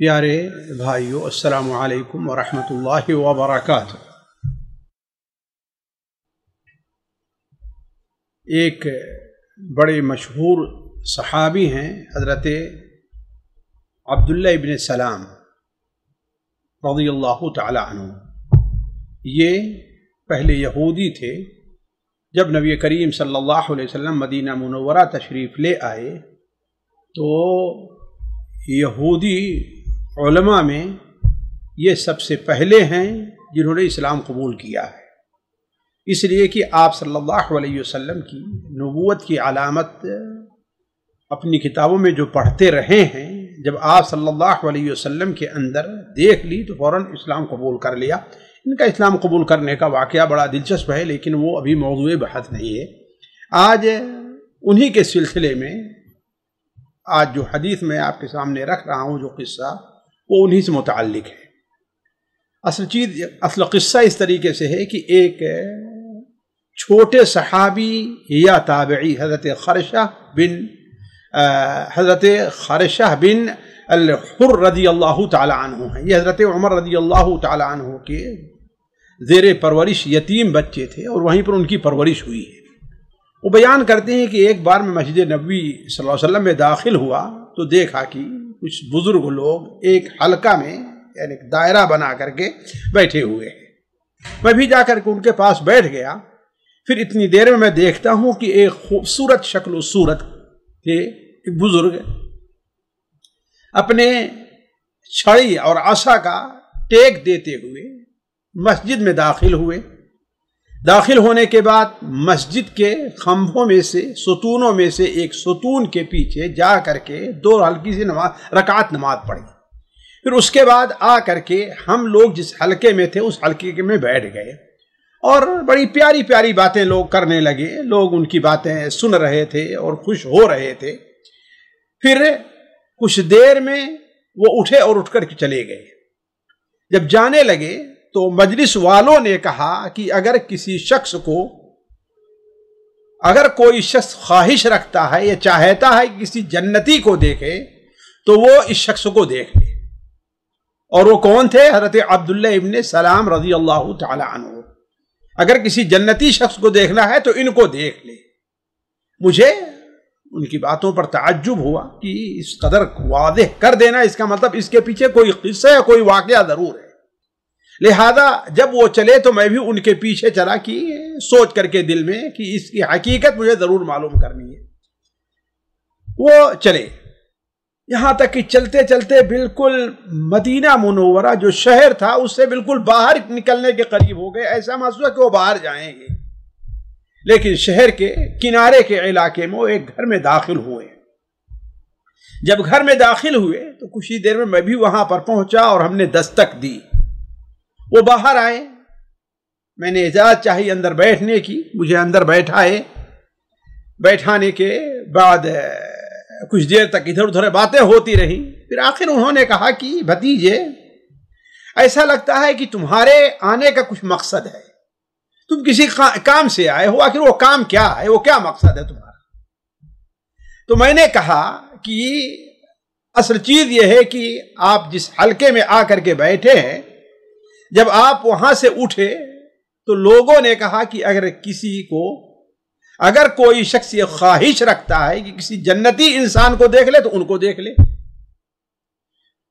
प्यारे भाइयों अस्सलाम वालेकुम व बरकातहू एक बड़े मशहूर सहाबी हैं हज़रत अब्दुल्ला इबन सलाम रजी अल्लाह तु ये पहले यहूदी थे जब नबी करीम सल्लल्लाहु अलैहि वसल्लम मदीना मुनवरा तशरीफ़ ले आए तो यहूदी उलमा में ये सबसे पहले हैं जिन्होंने इस्लाम कबूल किया है इसलिए कि आप सल्लल्लाहु अलैहि वसल्लम की नबूत की अलामत अपनी किताबों में जो पढ़ते रहे हैं जब आप सल्लल्लाहु अलैहि वसल्लम के अंदर देख ली तो फ़ौर इस्लाम कबूल कर लिया इनका इस्लाम कबूल करने का वाक़ बड़ा दिलचस्प है लेकिन वो अभी मौजू बहत नहीं है आज उन्हीं के सिलसिले में आज जो हदीस मैं आपके सामने रख रहा हूँ जो किस्सा वो उन्हीं से मुतल है असल चीज असल क़स्सा इस तरीके से है कि एक छोटे सहाबी या ताबी हज़रत खरशाह बिन हज़रत खरशाह बिन अलहर रदी अल्लाह तु हैं ये हज़रत उमर रदी अल्लाह तु के ज़ेर परवरिश यतीम बच्चे थे और वहीं पर उनकी परवरिश हुई है वो बयान करते हैं कि एक बार मैं मस्जिद नबी सल्लल्लाहु अलैहि वसल्लम में दाखिल हुआ तो देखा कि कुछ बुजुर्ग लोग एक हलका में यानी दायरा बना करके बैठे हुए हैं मैं भी जाकर के उनके पास बैठ गया फिर इतनी देर में मैं देखता हूं कि एक खूबसूरत शक्ल सूरत के एक बुजुर्ग अपने छड़ी और आशा का टेक देते हुए मस्जिद में दाखिल हुए दाखिल होने के बाद मस्जिद के खम्भों में से सतूनों में से एक सतून के पीछे जा करके दो हल्की सी नमाज रकात नमाज पढ़ी फिर उसके बाद आ करके हम लोग जिस हलके में थे उस हलके में बैठ गए और बड़ी प्यारी प्यारी बातें लोग करने लगे लोग उनकी बातें सुन रहे थे और खुश हो रहे थे फिर कुछ देर में वो उठे और उठ कर चले गए जब जाने लगे तो मजलिस वालों ने कहा कि अगर किसी शख्स को अगर कोई शख्स ख्वाहिश रखता है या चाहता है कि किसी जन्नती को देखे तो वो इस शख्स को देख ले और वो कौन थे हजरत अब्दुल्ला इबन सलाम रजी अल्लाह तु अगर किसी जन्नती शख्स को देखना है तो इनको देख ले मुझे उनकी बातों पर ताज्जुब हुआ कि इस कदर वादे कर देना इसका मतलब इसके पीछे कोई किस्सा या कोई वाक़ ज़रूर है लिहाजा जब वो चले तो मैं भी उनके पीछे चला कि सोच करके दिल में कि इसकी हकीकत मुझे ज़रूर मालूम करनी है वो चले यहाँ तक कि चलते चलते बिल्कुल मदीना मुनोवरा जो शहर था उससे बिल्कुल बाहर निकलने के करीब हो गए ऐसा महसूस कि वो बाहर जाएंगे लेकिन शहर के किनारे के इलाके में वो एक घर में दाखिल हुए जब घर में दाखिल हुए तो कुछ ही देर में मैं भी वहां पर पहुंचा और हमने दस्तक दी वो बाहर आए मैंने इजाज़त चाही अंदर बैठने की मुझे अंदर बैठाए बैठाने के बाद कुछ देर तक इधर उधर बातें होती रही फिर आखिर उन्होंने कहा कि भतीजे ऐसा लगता है कि तुम्हारे आने का कुछ मकसद है तुम किसी काम से आए हो आखिर वो काम क्या है वो क्या मकसद है तुम्हारा तो मैंने कहा कि असल चीज़ यह है कि आप जिस हलके में आकर के बैठे हैं जब आप वहां से उठे तो लोगों ने कहा कि अगर किसी को अगर कोई शख्स ये ख्वाहिश रखता है कि किसी जन्नती इंसान को देख ले तो उनको देख ले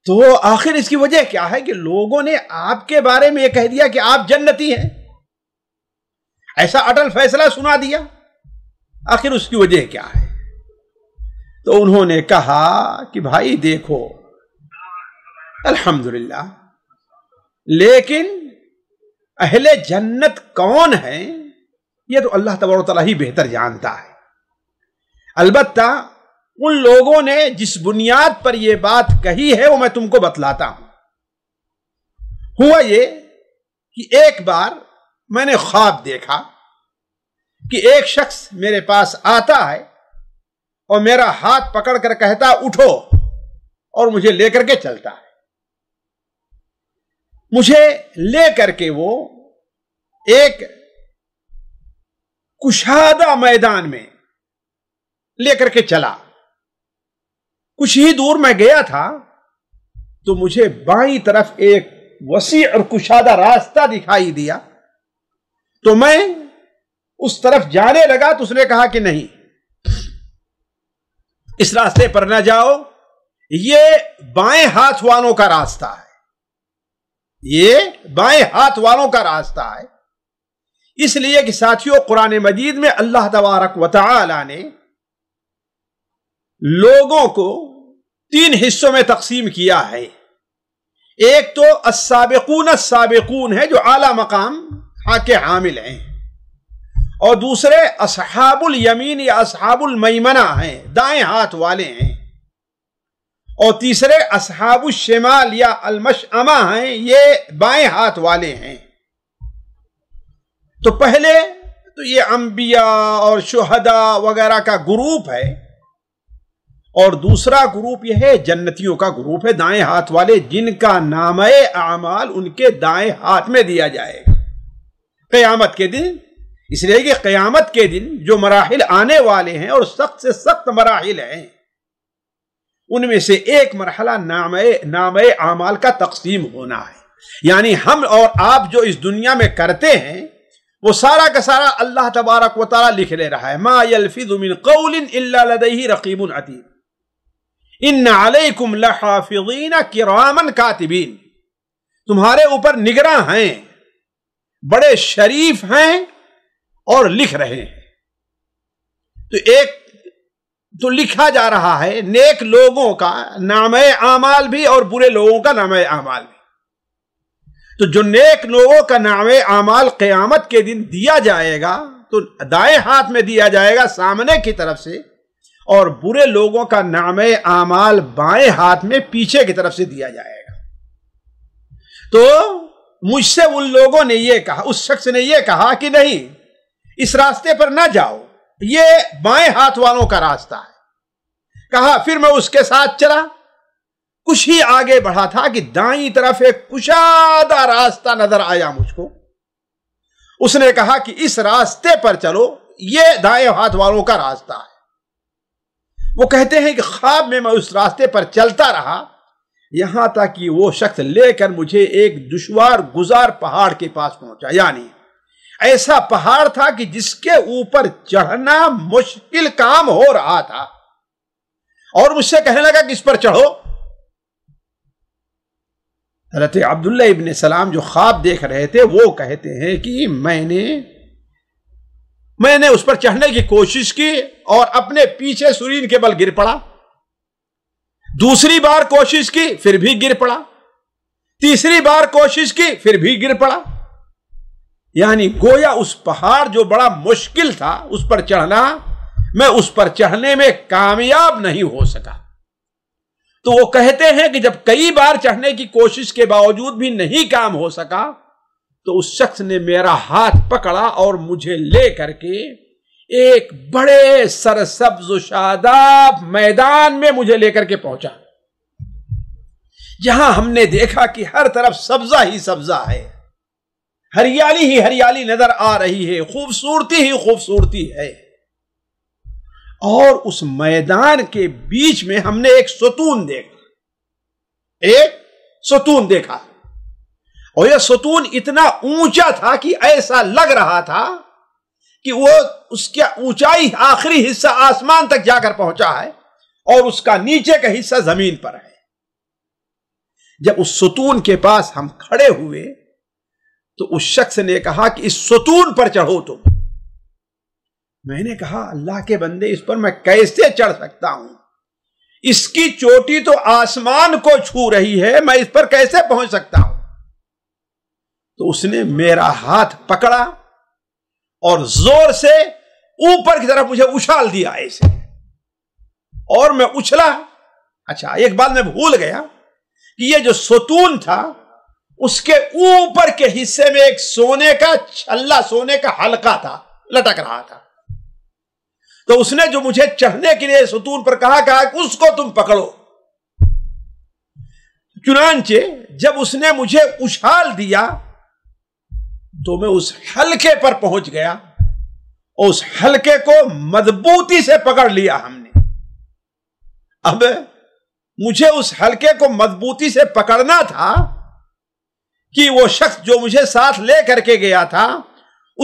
तो आखिर इसकी वजह क्या है कि लोगों ने आपके बारे में यह कह दिया कि आप जन्नती हैं ऐसा अटल फैसला सुना दिया आखिर उसकी वजह क्या है तो उन्होंने कहा कि भाई देखो अल्हम्दुलिल्लाह लेकिन अहले जन्नत कौन है यह तो अल्लाह तबर तला ही बेहतर जानता है अलबत् उन लोगों ने जिस बुनियाद पर यह बात कही है वो मैं तुमको बतलाता हूं हुआ ये कि एक बार मैंने ख्वाब देखा कि एक शख्स मेरे पास आता है और मेरा हाथ पकड़कर कहता उठो और मुझे लेकर के चलता है मुझे ले करके वो एक कुशादा मैदान में लेकर के चला कुछ ही दूर मैं गया था तो मुझे बाई तरफ एक वसी और कुशादा रास्ता दिखाई दिया तो मैं उस तरफ जाने लगा तो उसने कहा कि नहीं इस रास्ते पर ना जाओ ये बाएं हाथ वालों का रास्ता है ये बाएं हाथ वालों का रास्ता है इसलिए कि साथियों कुरान मजीद में अल्लाह तबारक वाला ने लोगों को तीन हिस्सों में तकसीम किया है एक तो असाबिकून साबिकून है जो आला मकाम हाके हामिल हैं और दूसरे असहाबुल यमीन या असहाबुल मैमना हैं दाएं हाथ वाले हैं और तीसरे असहाबु शमाल या अलमश अमा हैं ये बाएं हाथ वाले हैं तो पहले तो ये अंबिया और शहदा वगैरह का ग्रुप है और दूसरा ग्रुप यह है जन्नतियों का ग्रुप है दाएं हाथ वाले जिनका नाम आमाल उनके दाएं हाथ में दिया जाएगा कयामत के दिन इसलिए कि कयामत के दिन जो मराहल आने वाले हैं और सख्त से सख्त मराहल हैं उनमें से एक मरहला नाम नाम आमाल का तकसीम होना है यानी हम और आप जो इस दुनिया में करते हैं वो सारा का सारा अल्लाह तबारक व तारा लिख ले रहा है मा यलफिजुमिन कौलिन इल्ला लदही रकीबुन अतीब इन अलैकुम लहाफिजीन किरामन कातिबीन तुम्हारे ऊपर निगरा हैं बड़े शरीफ हैं और लिख रहे हैं तो एक तो लिखा जा रहा है नेक लोगों का नाम आमाल भी और बुरे लोगों का नाम आमाल भी तो जो नेक लोगों का नाम आमाल क़यामत के दिन दिया जाएगा तो दाएं हाथ में दिया जाएगा सामने की तरफ से और बुरे लोगों का नाम आमाल बाएं हाथ में पीछे की तरफ से दिया जाएगा तो मुझसे उन लोगों ने यह कहा उस शख्स ने यह कहा कि नहीं इस रास्ते पर ना जाओ ये बाएं हाथ वालों का रास्ता है कहा फिर मैं उसके साथ चला कुछ ही आगे बढ़ा था कि दाई तरफ एक कुशादा रास्ता नजर आया मुझको उसने कहा कि इस रास्ते पर चलो ये दाएं हाथ वालों का रास्ता है वो कहते हैं कि ख्वाब में मैं उस रास्ते पर चलता रहा यहां तक कि वो शख्स लेकर मुझे एक दुश्वार गुजार पहाड़ के पास पहुंचा यानी ऐसा पहाड़ था कि जिसके ऊपर चढ़ना मुश्किल काम हो रहा था और मुझसे कहने लगा कि इस पर चढ़ो हजरत अब्दुल्ला इबन सलाम जो ख्वाब देख रहे थे वो कहते हैं कि मैंने मैंने उस पर चढ़ने की कोशिश की और अपने पीछे सुरीन के बल गिर पड़ा दूसरी बार कोशिश की फिर भी गिर पड़ा तीसरी बार कोशिश की फिर भी गिर पड़ा यानी गोया उस पहाड़ जो बड़ा मुश्किल था उस पर चढ़ना मैं उस पर चढ़ने में कामयाब नहीं हो सका तो वो कहते हैं कि जब कई बार चढ़ने की कोशिश के बावजूद भी नहीं काम हो सका तो उस शख्स ने मेरा हाथ पकड़ा और मुझे ले करके एक बड़े सरसब्ज शादाब मैदान में मुझे लेकर के पहुंचा जहां हमने देखा कि हर तरफ सब्जा ही सब्जा है हरियाली ही हरियाली नजर आ रही है खूबसूरती ही खूबसूरती है और उस मैदान के बीच में हमने एक सतून देखा एक सतून देखा और यह सतून इतना ऊंचा था कि ऐसा लग रहा था कि वो उसका ऊंचाई आखिरी हिस्सा आसमान तक जाकर पहुंचा है और उसका नीचे का हिस्सा जमीन पर है जब उस सतून के पास हम खड़े हुए तो उस शख्स ने कहा कि इस सतून पर चढ़ो तुम तो। मैंने कहा अल्लाह के बंदे इस पर मैं कैसे चढ़ सकता हूं इसकी चोटी तो आसमान को छू रही है मैं इस पर कैसे पहुंच सकता हूं तो उसने मेरा हाथ पकड़ा और जोर से ऊपर की तरफ मुझे उछाल दिया ऐसे और मैं उछला अच्छा एक बात मैं भूल गया कि ये जो सतून था उसके ऊपर के हिस्से में एक सोने का छल्ला सोने का हल्का था लटक रहा था तो उसने जो मुझे चढ़ने के लिए सतूर पर कहा कहा उसको तुम पकड़ो चुनाचे जब उसने मुझे उछाल दिया तो मैं उस हलके पर पहुंच गया और उस हलके को मजबूती से पकड़ लिया हमने अब मुझे उस हलके को मजबूती से पकड़ना था कि वो शख्स जो मुझे साथ ले करके गया था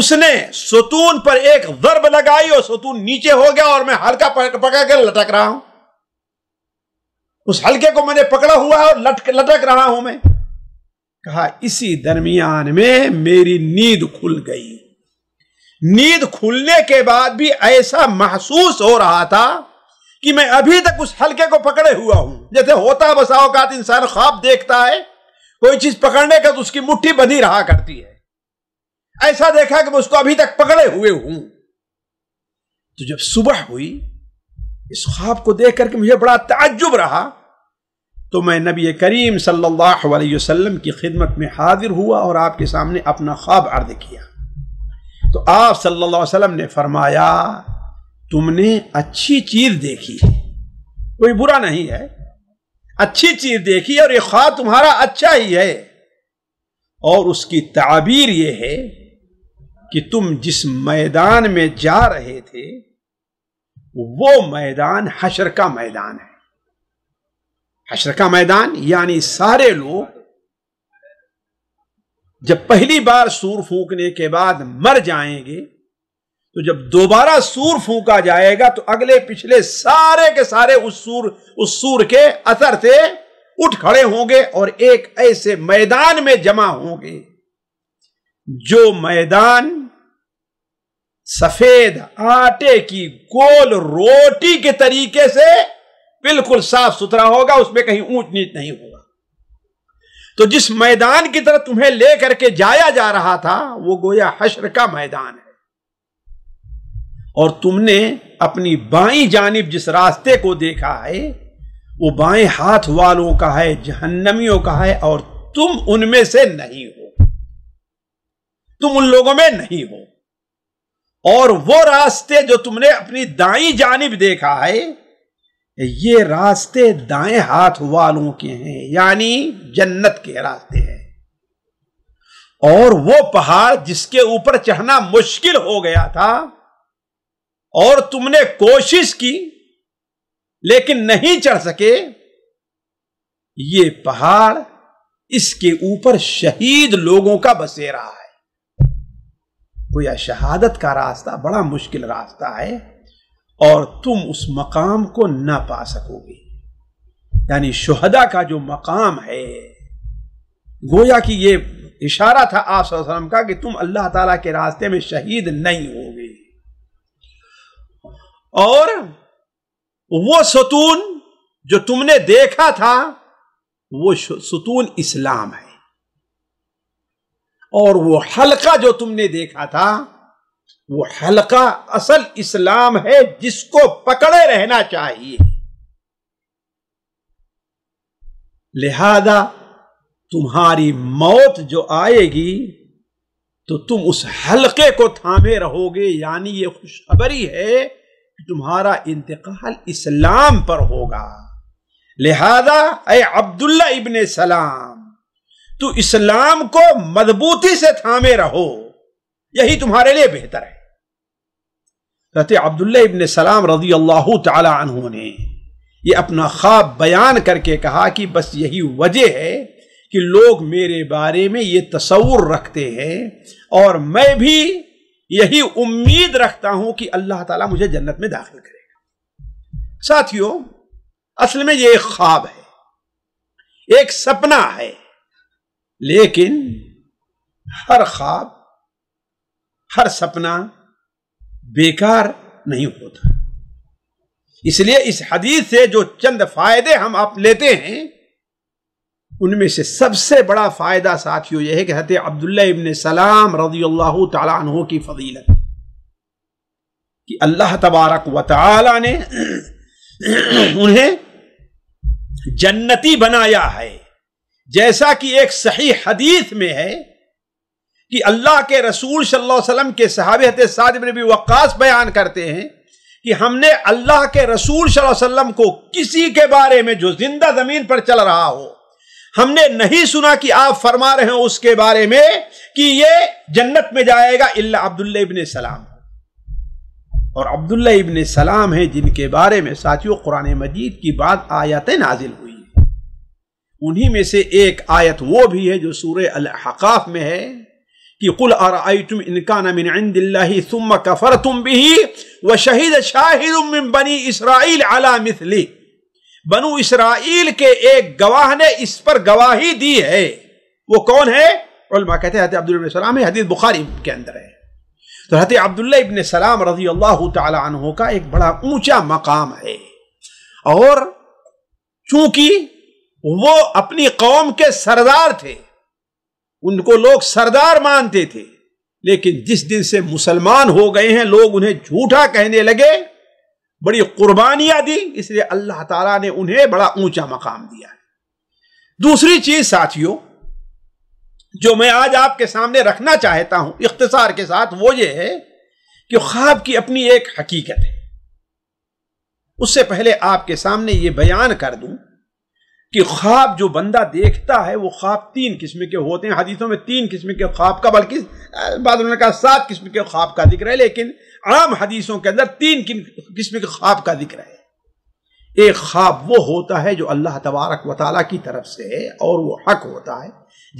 उसने सतून पर एक वर्ब लगाई और सतून नीचे हो गया और मैं हल्का पकड़ कर लटक रहा हूं उस हल्के को मैंने पकड़ा हुआ है और लटक लटक रहा हूं मैं कहा इसी दरमियान में मेरी नींद खुल गई नींद खुलने के बाद भी ऐसा महसूस हो रहा था कि मैं अभी तक उस हल्के को पकड़े हुआ हूं जैसे होता बसाओकात इंसान ख्वाब देखता है कोई चीज पकड़ने का तो उसकी मुट्ठी बंधी रहा करती है ऐसा देखा कि मैं उसको अभी तक पकड़े हुए हूं तो जब सुबह हुई इस ख्वाब को देख करके मुझे बड़ा ताज्जुब रहा तो मैं नबी करीम सल्लल्लाहु अलैहि वसल्लम की खिदमत में हाजिर हुआ और आपके सामने अपना ख्वाब अर्द किया तो आप सल्लल्लाहु अलैहि वसल्लम ने फरमाया तुमने अच्छी चीज देखी है कोई बुरा नहीं है अच्छी चीज देखी और ये ख्वाब तुम्हारा अच्छा ही है और उसकी ताबीर ये है कि तुम जिस मैदान में जा रहे थे वो मैदान हशर का मैदान है हशर का मैदान यानी सारे लोग जब पहली बार सूर फूकने के बाद मर जाएंगे तो जब दोबारा सूर फूका जाएगा तो अगले पिछले सारे के सारे उस सूर उस सूर के असर से उठ खड़े होंगे और एक ऐसे मैदान में जमा होंगे जो मैदान सफेद आटे की गोल रोटी के तरीके से बिल्कुल साफ सुथरा होगा उसमें कहीं ऊंच नीच नहीं होगा तो जिस मैदान की तरफ तुम्हें लेकर के जाया जा रहा था वो गोया हशर का मैदान है और तुमने अपनी बाई जानब जिस रास्ते को देखा है वो बाएं हाथ वालों का है जहन्नमियों का है और तुम उनमें से नहीं हो तुम उन लोगों में नहीं हो और वो रास्ते जो तुमने अपनी दाई जानब देखा है ये रास्ते दाएं हाथ वालों के हैं यानी जन्नत के रास्ते हैं और वो पहाड़ जिसके ऊपर चढ़ना मुश्किल हो गया था और तुमने कोशिश की लेकिन नहीं चढ़ सके ये पहाड़ इसके ऊपर शहीद लोगों का बसेरा है तो यह शहादत का रास्ता बड़ा मुश्किल रास्ता है और तुम उस मकाम को ना पा सकोगे यानी शुहदा का जो मकाम है गोया कि ये इशारा था आप का कि तुम अल्लाह ताला के रास्ते में शहीद नहीं होगे और वो सतून जो तुमने देखा था वो सतून इस्लाम है और वो हलका जो तुमने देखा था वो हलका असल इस्लाम है जिसको पकड़े रहना चाहिए लिहाजा तुम्हारी मौत जो आएगी तो तुम उस हलके को थामे रहोगे यानी ये खुशखबरी है तुम्हारा इंतकाल इस्लाम पर होगा लिहाजा अय अब्दुल्ला इबन सलाम तू इस्लाम को मजबूती से थामे रहो यही तुम्हारे लिए बेहतर है कहते अब्दुल्ला इबन सलाम रजी अल्लाह तु ने ये अपना ख्वाब बयान करके कहा कि बस यही वजह है कि लोग मेरे बारे में ये तस्वुर रखते हैं और मैं भी यही उम्मीद रखता हूं कि अल्लाह ताला मुझे जन्नत में दाखिल करेगा साथियों असल में ये एक ख्वाब है एक सपना है लेकिन हर ख्वाब हर सपना बेकार नहीं होता इसलिए इस हदीस से जो चंद फायदे हम आप लेते हैं उनमें से सबसे बड़ा फ़ायदा साथियों यह है कि हत अब्दुल्ला इबन सलाम रजी अल्लाह तहों की फजीलत कि अल्लाह तबारक व ताला ने उन्हें जन्नती बनाया है जैसा कि एक सही हदीस में है कि अल्लाह के रसूल सल्लल्लाहु अलैहि वसल्लम के सहाबत सादिब नबी वक्स बयान करते हैं कि हमने अल्लाह के रसूल सल्लल्लाहु अलैहि वसल्लम को किसी के बारे में जो जिंदा ज़मीन पर चल रहा हो हमने नहीं सुना कि आप फरमा रहे हो उसके बारे में कि ये जन्नत में जाएगा इल्ला अब्दुल्ला इबन सलाम और अब्दुल्ला इबन सलाम है जिनके बारे में साथियों कुरान मजीद की बात आयतें नाजिल हुई उन्हीं में से एक आयत वो भी है जो सूर अलहकाफ में है कि कुल आर तुम इनका नमिन कफर तुम भी व शहीद शाहिद बनी इसराइल अला मिथली बनु इसराइल के एक गवाह ने इस पर गवाही दी है वो कौन है उलमा कहते हैं अब्दुल सलाम है हदीत बुखारी के अंदर है तो हजरत अब्दुल्ला इबन सलाम रजी अल्लाह तहों का एक बड़ा ऊंचा मकाम है और चूंकि वो अपनी कौम के सरदार थे उनको लोग सरदार मानते थे लेकिन जिस दिन से मुसलमान हो गए हैं लोग उन्हें झूठा कहने लगे बड़ी कुर्बानियां दी इसलिए अल्लाह ताला ने उन्हें बड़ा ऊंचा मकाम दिया दूसरी चीज साथियों जो मैं आज आपके सामने रखना चाहता हूं इख्तसार के साथ वो ये है कि ख्वाब की अपनी एक हकीकत है उससे पहले आपके सामने ये बयान कर दूं कि ख्वाब जो बंदा देखता है वो ख्वाब तीन किस्म के होते हैं हदीसों में तीन किस्म के ख्वाब का बल्कि बाद उन्होंने कहा सात किस्म के ख्वाब का जिक्र है लेकिन आम हदीसों के अंदर तीन किस्म के ख्वाब का जिक्र है एक ख्वाब वो होता है जो अल्लाह तबारक वाली की तरफ से है और वो हक होता है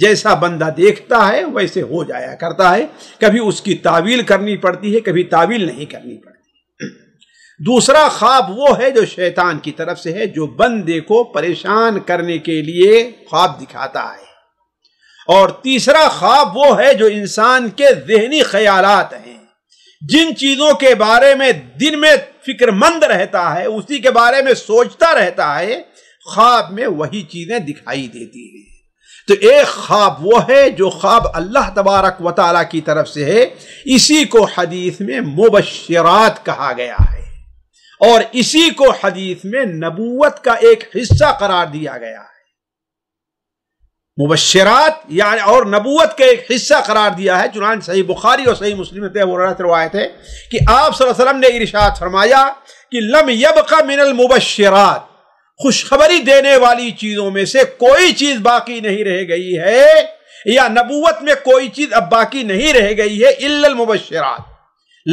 जैसा बंदा देखता है वैसे हो जाया करता है कभी उसकी तावील करनी पड़ती है कभी तावील नहीं करनी पड़ती दूसरा ख्वाब वो है जो शैतान की तरफ से है जो बंदे को परेशान करने के लिए ख्वाब दिखाता है और तीसरा ख्वाब वो है जो इंसान के जहनी ख्यालात हैं जिन चीजों के बारे में दिन में फिक्रमंद रहता है उसी के बारे में सोचता रहता है ख्वाब में वही चीजें दिखाई देती हैं तो एक ख्वाब वो है जो ख्वाब अल्लाह तबारक व की तरफ से है इसी को हदीस में मुबशरात कहा गया है और इसी को हदीस में नबूवत का एक हिस्सा करार दिया गया है मुबशरात या और नबूत का एक हिस्सा करार दिया है चुनान सही बुखारी और सही मुस्लिम रवायत है कि आप सल्लम ने इरशाद फरमाया कि लम यब का मिनल मुबशरात खुशखबरी देने वाली चीज़ों में से कोई चीज़ बाकी नहीं रह गई है या नबूत में कोई चीज़ अब बाकी नहीं रह गई है इल्ल मुबशरात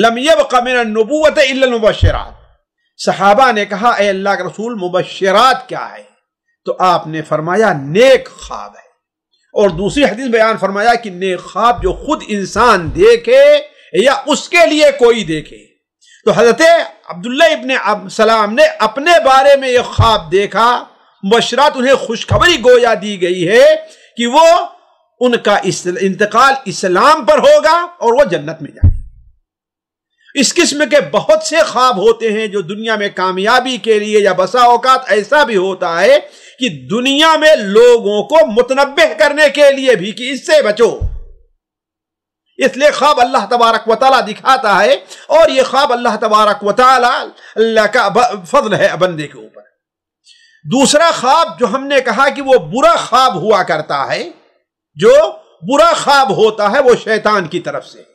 लम यब का मिनल नबूत इल्ल मुबशरात सहाबा ने कहा अल्लाह के रसूल मुबशरात क्या है तो आपने फरमाया नेक ख्वाब है और दूसरी हदीस बयान फरमाया कि नेक ख्वाब जो खुद इंसान देखे या उसके लिए कोई देखे तो हजरत अब्दुल्ला इबन सलाम ने अपने बारे में यह ख्वाब देखा मुबशरात उन्हें खुशखबरी गोया दी गई है कि वो उनका इंतकाल इस्लाम पर होगा और वो जन्नत में जाएगा इस किस्म के बहुत से ख्वाब होते हैं जो दुनिया में कामयाबी के लिए या बसा औकात ऐसा भी होता है कि दुनिया में लोगों को मुतनबह करने के लिए भी कि इससे बचो इसलिए ख्वाब अल्लाह तबारक वाली दिखाता है और ये ख्वाब अल्लाह तबारक वाली का फजल है बंदे के ऊपर दूसरा ख्वाब जो हमने कहा कि वो बुरा ख्वाब हुआ करता है जो बुरा ख्वाब होता है वो शैतान की तरफ से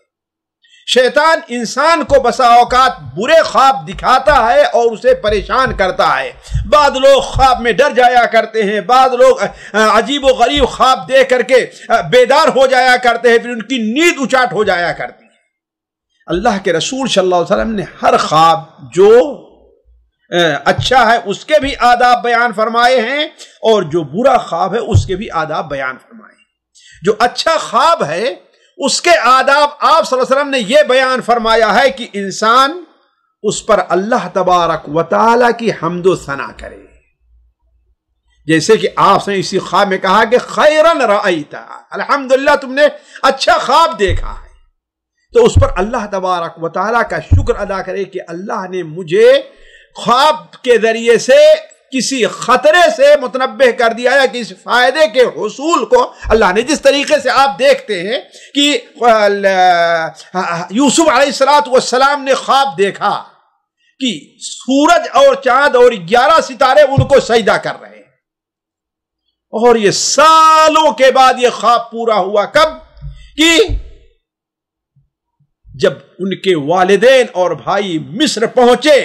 शैतान इंसान को बसा औकात बुरे ख्वाब दिखाता है और उसे परेशान करता है बाद लोग ख्वाब में डर जाया करते हैं बाद लोग अजीब व गरीब ख्वाब दे करके बेदार हो जाया करते हैं फिर उनकी नींद उचाट हो जाया करती है अल्लाह के रसूल सल्लल्लाहु अलैहि वसल्लम ने हर ख्वाब जो अच्छा है उसके भी आदाब बयान फरमाए हैं और जो बुरा ख्वाब है उसके भी आदाब बयान फरमाए जो अच्छा ख्वाब है उसके आदाब आप वसल्लम ने यह बयान फरमाया है कि इंसान उस पर अल्लाह तबारक वाली की हमदो सना करे जैसे कि आपने इसी ख्वाब में कहा कि खैरन रई था अलहमदुल्ला तुमने अच्छा ख्वाब देखा है तो उस पर अल्लाह तबारक वाली का शुक्र अदा करे कि अल्लाह ने मुझे ख्वाब के जरिए से किसी खतरे से मुतनब कर दिया या किसी फायदे के हसूल को अल्लाह ने जिस तरीके से आप देखते हैं कि यूसुफ सलाम ने ख्वाब देखा कि सूरज और चांद और ग्यारह सितारे उनको सजदा कर रहे हैं और ये सालों के बाद ये ख्वाब पूरा हुआ कब कि जब उनके वालदेन और भाई मिस्र पहुंचे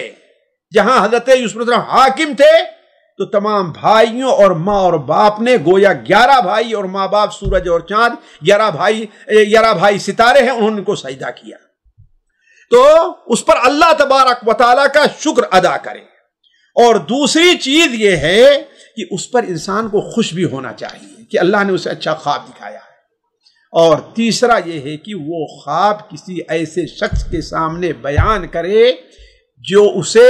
जहां हजरत यूसुफ हाकिम थे तो तमाम भाइयों और माँ और बाप ने गोया ग्यारह भाई और माँ बाप सूरज और चांद ग्यारह भाई ग्यारह भाई सितारे हैं उन्होंने उनको सजदा किया तो उस पर अल्लाह तबारक वाली का शुक्र अदा करें और दूसरी चीज ये है कि उस पर इंसान को खुश भी होना चाहिए कि अल्लाह ने उसे अच्छा ख्वाब दिखाया है और तीसरा यह है कि वो ख्वाब किसी ऐसे शख्स के सामने बयान करे जो उसे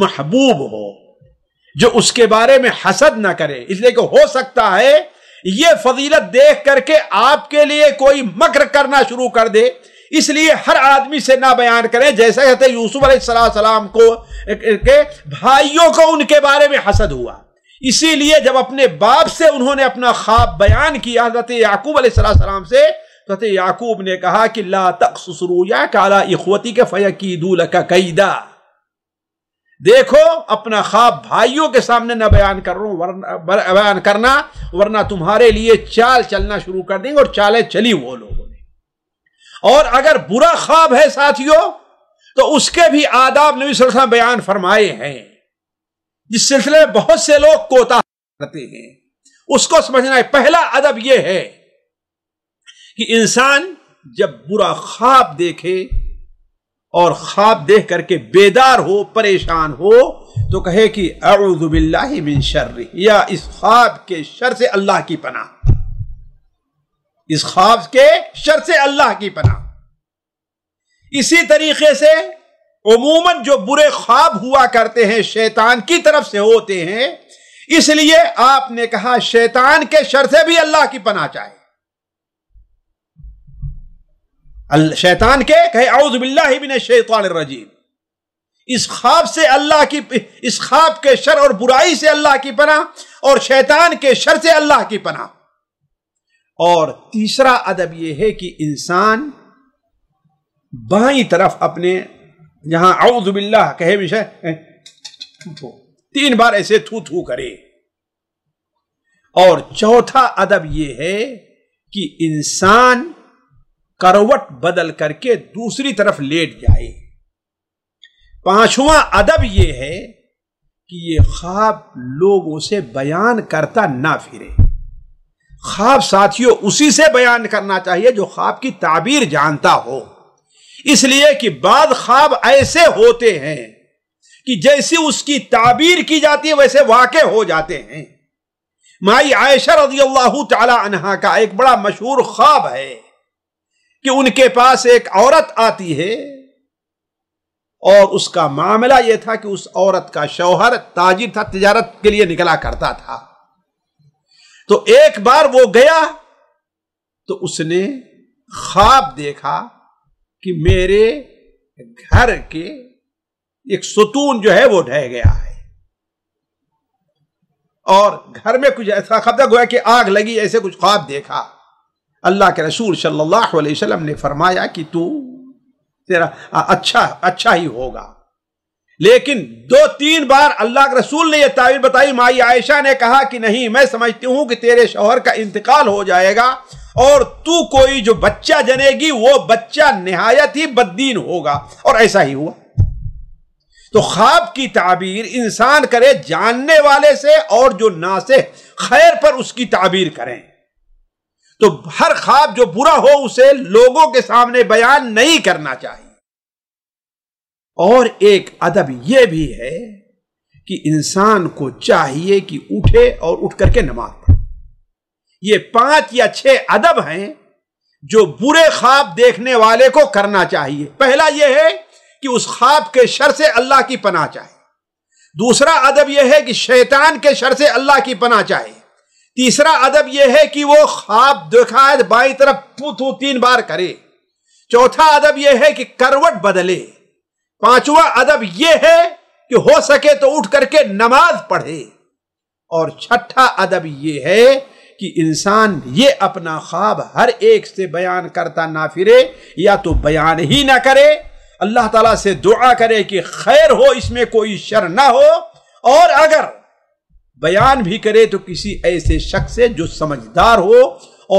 महबूब हो जो उसके बारे में हसद ना करे इसलिए कि हो सकता है ये फजीलत देख करके आपके लिए कोई मकर करना शुरू कर दे इसलिए हर आदमी से ना बयान करें जैसे कहते यूसुफ सलाम को के भाइयों को उनके बारे में हसद हुआ इसीलिए जब अपने बाप से उन्होंने अपना ख्वाब बयान किया हजरत याकूब सलाम से तो याकूब ने कहा कि ला तक या काला इखवती के फ़यकीदू लका कैदा देखो अपना ख्वाब भाइयों के सामने न बयान कर रहा वरना बयान करना वरना तुम्हारे लिए चाल चलना शुरू कर देंगे और चालें चली वो लोगों ने और अगर बुरा ख्वाब है साथियों तो उसके भी आदाब नबी सल्लल्लाहु बयान फरमाए हैं जिस सिलसिले में बहुत से लोग कोता करते हैं उसको समझना है पहला अदब यह है कि इंसान जब बुरा ख्वाब देखे और ख्वाब देख करके बेदार हो परेशान हो तो कहे कि मिन शर्र या इस ख्वाब के शर से अल्लाह की पना इस ख्वाब के शर से अल्लाह की पना इसी तरीके से उमूमन जो बुरे ख्वाब हुआ करते हैं शैतान की तरफ से होते हैं इसलिए आपने कहा शैतान के शर से भी अल्लाह की पना चाहिए शैतान के कहे आउज बिल्ला शैतान रजीम इस ख्वाब से अल्लाह की इस ख्वाब के शर और बुराई से अल्लाह की पना और शैतान के शर से अल्लाह की पना और तीसरा अदब यह है कि इंसान बाई तरफ अपने यहां आउजुबिल्ला कहे विषय तीन बार ऐसे थू थू करे और चौथा अदब यह है कि इंसान करवट बदल करके दूसरी तरफ लेट जाए पांचवा अदब यह है कि ये ख्वाब लोगों से बयान करता ना फिरे ख्वाब साथियों उसी से बयान करना चाहिए जो ख्वाब की ताबीर जानता हो इसलिए कि बाद ख्वाब ऐसे होते हैं कि जैसी उसकी ताबीर की जाती है वैसे वाक़ हो जाते हैं माई आयशा रजी अल्लाह तला का एक बड़ा मशहूर ख्वाब है कि उनके पास एक औरत आती है और उसका मामला यह था कि उस औरत का शौहर ताजिर था तिजारत के लिए निकला करता था तो एक बार वो गया तो उसने ख्वाब देखा कि मेरे घर के एक सुतून जो है वो ढह गया है और घर में कुछ ऐसा खबर गोया कि आग लगी ऐसे कुछ ख्वाब देखा अल्लाह के रसूल सल्लल्लाहु अलैहि वसल्लम ने फरमाया कि तू तेरा अच्छा अच्छा ही होगा लेकिन दो तीन बार अल्लाह के रसूल ने यह तावीर बताई माई आयशा ने कहा कि नहीं मैं समझती हूं कि तेरे शोहर का इंतकाल हो जाएगा और तू कोई जो बच्चा जनेगी वो बच्चा नहायत ही बददीन होगा और ऐसा ही हुआ तो ख्वाब की ताबीर इंसान करे जानने वाले से और जो ना से खैर पर उसकी ताबीर करें तो हर ख्वाब जो बुरा हो उसे लोगों के सामने बयान नहीं करना चाहिए और एक अदब यह भी है कि इंसान को चाहिए कि उठे और उठ करके नमाज पढ़े ये पांच या छह अदब हैं जो बुरे ख्वाब देखने वाले को करना चाहिए पहला यह है कि उस ख्वाब के शर से अल्लाह की पना चाहिए दूसरा अदब यह है कि शैतान के शर से अल्लाह की पना चाहिए तीसरा अदब यह है कि वो ख्वाब देखा है बाई तरफ पुतू तीन बार करे चौथा अदब यह है कि करवट बदले पांचवा अदब यह है कि हो सके तो उठ करके नमाज पढ़े और छठा अदब यह है कि इंसान ये अपना ख्वाब हर एक से बयान करता ना फिरे या तो बयान ही ना करे अल्लाह ताला से दुआ करे कि खैर हो इसमें कोई शर ना हो और अगर बयान भी करे तो किसी ऐसे शख्स से जो समझदार हो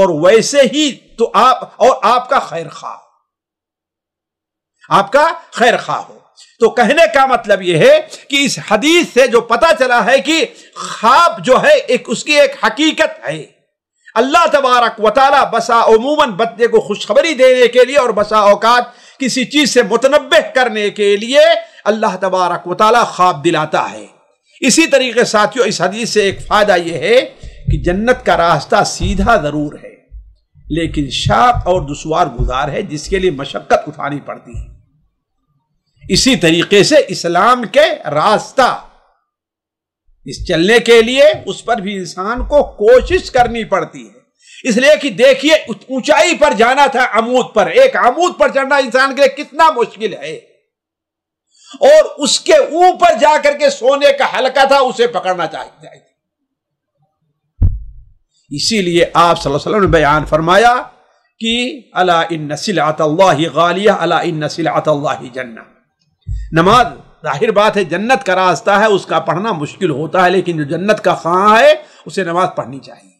और वैसे ही तो आप और आपका खैर खा आपका खैर खा हो तो कहने का मतलब यह है कि इस हदीस से जो पता चला है कि खाब जो है एक उसकी एक हकीकत है अल्लाह तबारक वाली बसा उमूमन बदले को खुशखबरी देने के लिए और बसा औकात किसी चीज से मुतनबह करने के लिए अल्लाह तबारक वाली ख्वाब दिलाता है इसी तरीके साथियों इस हदीस से एक फायदा यह है कि जन्नत का रास्ता सीधा जरूर है लेकिन शाक और दुशवार गुजार है जिसके लिए मशक्कत उठानी पड़ती है इसी तरीके से इस्लाम के रास्ता इस चलने के लिए उस पर भी इंसान को कोशिश करनी पड़ती है इसलिए कि देखिए ऊंचाई पर जाना था अमूद पर एक अमूद पर चढ़ना इंसान के लिए कितना मुश्किल है और उसके ऊपर जाकर के सोने का हल्का था उसे पकड़ना चाहिए इसीलिए आप वसल्लम ने बयान फरमाया कि अला इन नसिल्लाह गालिया अला इन नसिल्लाह जन्ना नमाज जाहिर बात है जन्नत का रास्ता है उसका पढ़ना मुश्किल होता है लेकिन जो जन्नत का खां है उसे नमाज पढ़नी चाहिए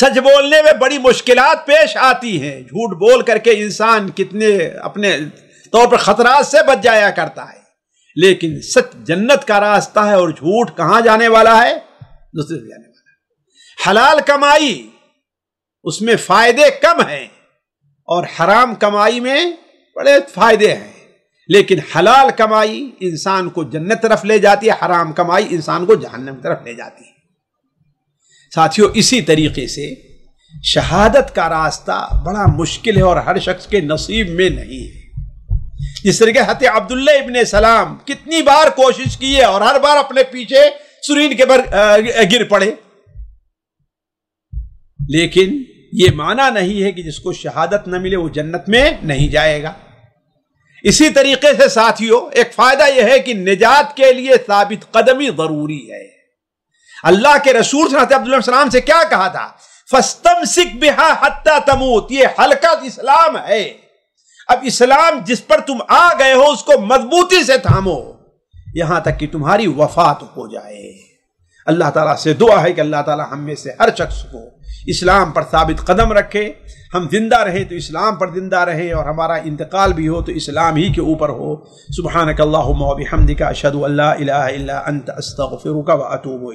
सच बोलने में बड़ी मुश्किलात पेश आती हैं झूठ बोल करके इंसान कितने अपने तौर पर खतरा से बच जाया करता है लेकिन सच जन्नत का रास्ता है और झूठ कहां जाने वाला है दूसरे जाने वाला है हलाल कमाई उसमें फायदे कम हैं और हराम कमाई में बड़े फायदे हैं लेकिन हलाल कमाई इंसान को जन्नत तरफ ले जाती है हराम कमाई इंसान को जहन्नम तरफ ले जाती है साथियों इसी तरीके से शहादत का रास्ता बड़ा मुश्किल है और हर शख्स के नसीब में नहीं है इस तरीके हत अब्दुल्ला इबन सलाम कितनी बार कोशिश की है और हर बार अपने पीछे सुरीन के बर गिर पड़े लेकिन यह माना नहीं है कि जिसको शहादत न मिले वो जन्नत में नहीं जाएगा इसी तरीके से साथियों एक फायदा यह है कि निजात के लिए साबित कदमी जरूरी है अल्लाह के रसूल सलाम से क्या कहा था फस्तम सिख बिहा हत्या तमूत यह हलकत इस्लाम है अब इस्लाम जिस पर तुम आ गए हो उसको मजबूती से थामो यहां तक कि तुम्हारी वफात हो जाए अल्लाह ताला से दुआ है कि अल्लाह ताला हम में से हर शख्स को इस्लाम पर साबित कदम रखे हम जिंदा रहें तो इस्लाम पर जिंदा रहें और हमारा इंतकाल भी हो तो इस्लाम ही के ऊपर हो सुबहानकल्ला हमदिका अशद अल्ला अंत अस्तफ़िर व अतूब